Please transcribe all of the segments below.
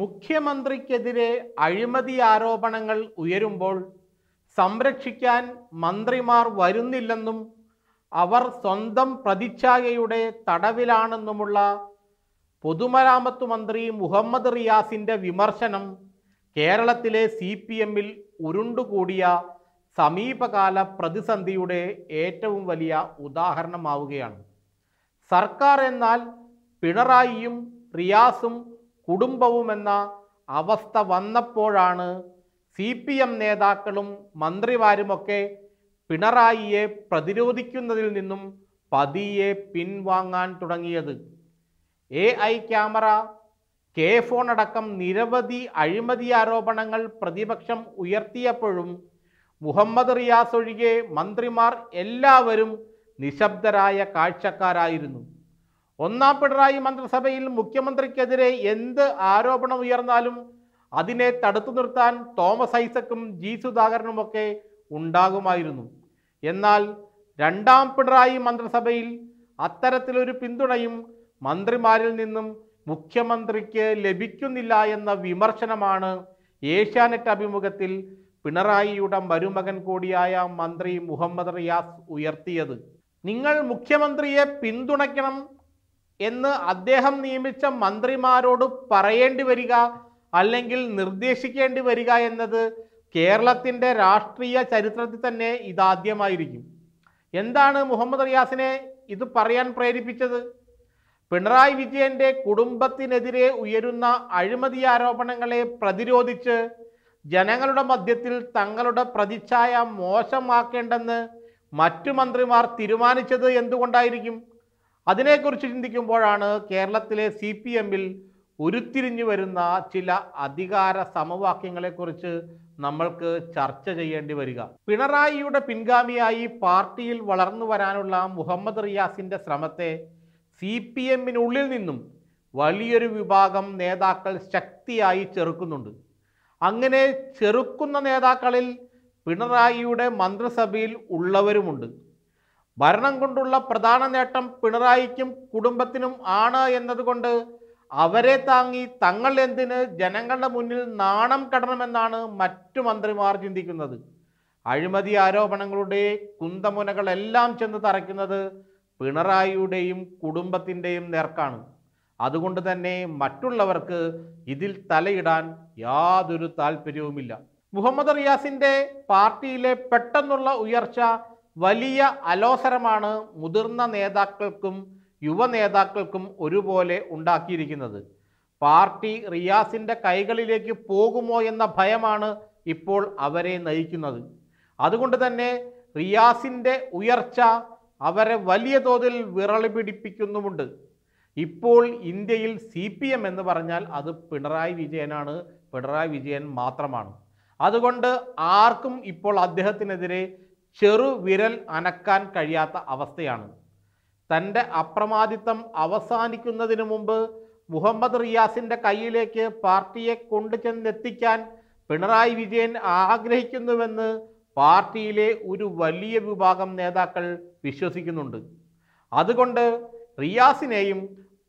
മുഖ്യമന്ത്രിക്കെതിരെ അഴിമതി ആരോപണങ്ങൾ ഉയരുമ്പോൾ സംരക്ഷിക്കാൻ മന്ത്രിമാർ വരുന്നില്ലെന്നും അവർ സ്വന്തം പ്രതിച്ഛായയുടെ തടവിലാണെന്നുമുള്ള പൊതുമരാമത്ത് മന്ത്രി മുഹമ്മദ് റിയാസിൻ്റെ വിമർശനം കേരളത്തിലെ സി പി എമ്മിൽ ഉരുണ്ടുകൂടിയ സമീപകാല പ്രതിസന്ധിയുടെ ഏറ്റവും വലിയ ഉദാഹരണമാവുകയാണ് സർക്കാർ എന്നാൽ പിണറായിയും റിയാസും കുടുംബവുമെന്ന അവസ്ഥ വന്നപ്പോഴാണ് സി പി എം നേതാക്കളും മന്ത്രിമാരുമൊക്കെ പിണറായിയെ പ്രതിരോധിക്കുന്നതിൽ നിന്നും പതിയെ പിൻവാങ്ങാൻ തുടങ്ങിയത് A I camera K FON അടക്കം നിരവധി അഴിമതി ആരോപണങ്ങൾ പ്രതിപക്ഷം ഉയർത്തിയപ്പോഴും മുഹമ്മദ് റിയാസ് ഒഴികെ മന്ത്രിമാർ എല്ലാവരും നിശബ്ദരായ കാഴ്ചക്കാരായിരുന്നു ഒന്നാം പിണറായി മന്ത്രിസഭയിൽ മുഖ്യമന്ത്രിക്കെതിരെ എന്ത് ആരോപണം ഉയർന്നാലും അതിനെ തടുത്തു നിർത്താൻ തോമസ് ഐസക്കും ജി സുധാകരനുമൊക്കെ ഉണ്ടാകുമായിരുന്നു എന്നാൽ രണ്ടാം പിണറായി മന്ത്രിസഭയിൽ അത്തരത്തിലൊരു പിന്തുണയും മന്ത്രിമാരിൽ നിന്നും മുഖ്യമന്ത്രിക്ക് ലഭിക്കുന്നില്ല എന്ന വിമർശനമാണ് ഏഷ്യാനെറ്റ് അഭിമുഖത്തിൽ പിണറായിയുടെ മരുമകൻ കൂടിയായ മന്ത്രി മുഹമ്മദ് റിയാസ് ഉയർത്തിയത് നിങ്ങൾ മുഖ്യമന്ത്രിയെ പിന്തുണയ്ക്കണം എന്ന് അദ്ദേഹം നിയമിച്ച മന്ത്രിമാരോട് പറയേണ്ടി വരിക അല്ലെങ്കിൽ നിർദ്ദേശിക്കേണ്ടി വരിക എന്നത് കേരളത്തിൻ്റെ രാഷ്ട്രീയ ചരിത്രത്തിൽ തന്നെ ഇതാദ്യമായിരിക്കും എന്താണ് മുഹമ്മദ് റിയാസിനെ ഇത് പറയാൻ പ്രേരിപ്പിച്ചത് പിണറായി വിജയന്റെ കുടുംബത്തിനെതിരെ ഉയരുന്ന അഴിമതി ആരോപണങ്ങളെ പ്രതിരോധിച്ച് ജനങ്ങളുടെ മധ്യത്തിൽ തങ്ങളുടെ പ്രതിച്ഛായ മോശമാക്കേണ്ടെന്ന് മറ്റു മന്ത്രിമാർ തീരുമാനിച്ചത് എന്തുകൊണ്ടായിരിക്കും അതിനെക്കുറിച്ച് ചിന്തിക്കുമ്പോഴാണ് കേരളത്തിലെ സി പി എമ്മിൽ ഉരുത്തിരിഞ്ഞു വരുന്ന ചില അധികാര സമവാക്യങ്ങളെക്കുറിച്ച് നമ്മൾക്ക് ചർച്ച ചെയ്യേണ്ടി വരിക പിണറായിയുടെ പിൻഗാമിയായി പാർട്ടിയിൽ വളർന്നു വരാനുള്ള മുഹമ്മദ് റിയാസിൻ്റെ ശ്രമത്തെ സി പി എമ്മിനുള്ളിൽ നിന്നും വലിയൊരു വിഭാഗം നേതാക്കൾ ശക്തിയായി ചെറുക്കുന്നുണ്ട് അങ്ങനെ ചെറുക്കുന്ന നേതാക്കളിൽ പിണറായിയുടെ മന്ത്രിസഭയിൽ ഉള്ളവരുമുണ്ട് ഭരണം കൊണ്ടുള്ള പ്രധാന നേട്ടം പിണറായിക്കും കുടുംബത്തിനും ആണ് എന്നതുകൊണ്ട് അവരെ താങ്ങി തങ്ങൾ എന്തിന് ജനങ്ങളുടെ മുന്നിൽ നാണം കടണമെന്നാണ് മറ്റു മന്ത്രിമാർ ചിന്തിക്കുന്നത് അഴിമതി ആരോപണങ്ങളുടെ കുന്തമുനകളെല്ലാം ചെന്ന് തറയ്ക്കുന്നത് പിണറായിയുടെയും കുടുംബത്തിൻ്റെയും നേർക്കാണ് അതുകൊണ്ട് തന്നെ മറ്റുള്ളവർക്ക് ഇതിൽ തലയിടാൻ യാതൊരു താല്പര്യവുമില്ല മുഹമ്മദ് റിയാസിൻ്റെ പാർട്ടിയിലെ പെട്ടെന്നുള്ള ഉയർച്ച വലിയ അലോസരമാണ് മുതിർന്ന നേതാക്കൾക്കും യുവ നേതാക്കൾക്കും ഒരുപോലെ ഉണ്ടാക്കിയിരിക്കുന്നത് പാർട്ടി റിയാസിൻ്റെ കൈകളിലേക്ക് പോകുമോ എന്ന ഭയമാണ് ഇപ്പോൾ അവരെ നയിക്കുന്നത് അതുകൊണ്ട് തന്നെ റിയാസിൻ്റെ ഉയർച്ച അവരെ വലിയ തോതിൽ വിറളി പിടിപ്പിക്കുന്നുമുണ്ട് ഇപ്പോൾ ഇന്ത്യയിൽ സി പി എം എന്ന് പറഞ്ഞാൽ അത് പിണറായി വിജയനാണ് പിണറായി വിജയൻ മാത്രമാണ് അതുകൊണ്ട് ആർക്കും ഇപ്പോൾ അദ്ദേഹത്തിനെതിരെ ചെറു വിരൽ അനക്കാൻ കഴിയാത്ത അവസ്ഥയാണ് തൻ്റെ അപ്രമാദിത്വം അവസാനിക്കുന്നതിന് മുമ്പ് മുഹമ്മദ് റിയാസിൻ്റെ കയ്യിലേക്ക് പാർട്ടിയെ കൊണ്ടു ചെന്നെത്തിക്കാൻ പിണറായി വിജയൻ ആഗ്രഹിക്കുന്നുവെന്ന് പാർട്ടിയിലെ ഒരു വലിയ വിഭാഗം നേതാക്കൾ വിശ്വസിക്കുന്നുണ്ട് അതുകൊണ്ട് റിയാസിനെയും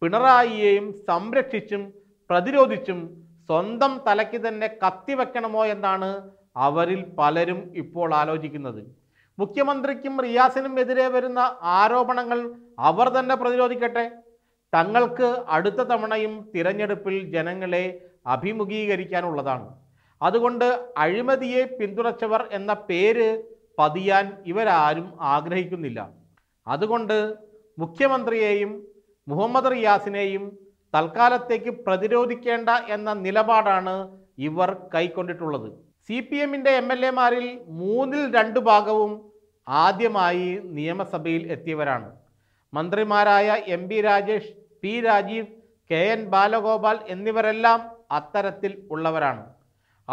പിണറായിയെയും സംരക്ഷിച്ചും പ്രതിരോധിച്ചും സ്വന്തം തലയ്ക്ക് തന്നെ കത്തിവെക്കണമോ എന്നാണ് അവരിൽ പലരും ഇപ്പോൾ ആലോചിക്കുന്നത് മുഖ്യമന്ത്രിക്കും റിയാസിനും എതിരെ വരുന്ന ആരോപണങ്ങൾ അവർ തന്നെ പ്രതിരോധിക്കട്ടെ തങ്ങൾക്ക് അടുത്ത തവണയും തിരഞ്ഞെടുപ്പിൽ ജനങ്ങളെ അഭിമുഖീകരിക്കാനുള്ളതാണ് അതുകൊണ്ട് അഴിമതിയെ പിന്തുണച്ചവർ എന്ന പേര് പതിയാൻ ഇവരാരും ആഗ്രഹിക്കുന്നില്ല അതുകൊണ്ട് മുഖ്യമന്ത്രിയെയും മുഹമ്മദ് റിയാസിനെയും തൽക്കാലത്തേക്ക് പ്രതിരോധിക്കേണ്ട എന്ന നിലപാടാണ് ഇവർ കൈക്കൊണ്ടിട്ടുള്ളത് സി പി എമ്മിൻ്റെ എം എൽ എമാരിൽ മൂന്നിൽ രണ്ട് ഭാഗവും ആദ്യമായി നിയമസഭയിൽ എത്തിയവരാണ് മന്ത്രിമാരായ M B Rajesh P Rajeev K N Balagopal എന്നിവരെല്ലാം അത്തരത്തിൽ ഉള്ളവരാണ്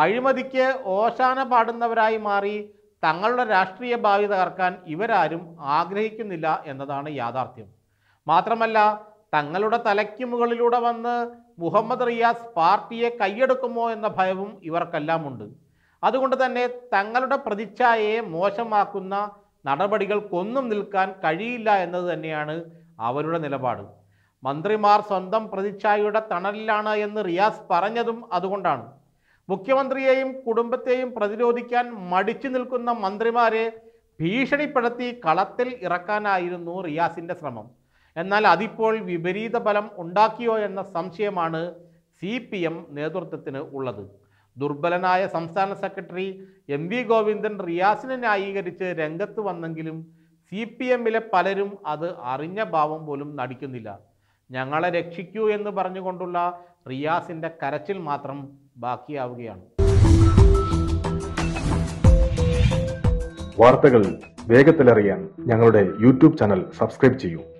അഴിമതിക്ക് ഓശാന പാടുന്നവരായി മാറി തങ്ങളുടെ രാഷ്ട്രീയ ഭാവി തകർക്കാൻ ഇവരാരും ആഗ്രഹിക്കുന്നില്ല എന്നതാണ് യാഥാർത്ഥ്യം മാത്രമല്ല തങ്ങളുടെ തലയ്ക്ക് മുകളിലൂടെ വന്ന് മുഹമ്മദ് റിയാസ് പാർട്ടിയെ കൈയെടുക്കുമോ എന്ന ഭയവും ഇവർക്കെല്ലാമുണ്ട് അതുകൊണ്ട് തന്നെ തങ്ങളുടെ പ്രതിച്ഛായയെ മോശമാക്കുന്ന നടപടികൾക്കൊന്നും നിൽക്കാൻ കഴിയില്ല എന്നത് തന്നെയാണ് അവരുടെ നിലപാട് മന്ത്രിമാർ സ്വന്തം പ്രതിച്ഛായയുടെ തണലിലാണ് എന്ന് റിയാസ് പറഞ്ഞതും അതുകൊണ്ടാണ് മുഖ്യമന്ത്രിയെയും കുടുംബത്തെയും പ്രതിരോധിക്കാൻ മടിച്ചു നിൽക്കുന്ന മന്ത്രിമാരെ ഭീഷണിപ്പെടുത്തി കളത്തിൽ ഇറക്കാനായിരുന്നു റിയാസിൻ്റെ ശ്രമം എന്നാൽ അതിപ്പോൾ വിപരീത ഫലം ഉണ്ടാക്കിയോ എന്ന സംശയമാണ് സി നേതൃത്വത്തിന് ഉള്ളത് ദുർബലനായ സംസ്ഥാന സെക്രട്ടറി എം വി ഗോവിന്ദൻ റിയാസിനെ ന്യായീകരിച്ച് രംഗത്ത് വന്നെങ്കിലും സി പി എമ്മിലെ പലരും അത് അറിഞ്ഞ ഭാവം പോലും നടിക്കുന്നില്ല ഞങ്ങളെ രക്ഷിക്കൂ എന്ന് പറഞ്ഞുകൊണ്ടുള്ള റിയാസിൻ്റെ കരച്ചിൽ മാത്രം ബാക്കിയാവുകയാണ് വാർത്തകൾ വേഗത്തിലറിയാൻ ഞങ്ങളുടെ യൂട്യൂബ് ചാനൽ സബ്സ്ക്രൈബ് ചെയ്യൂ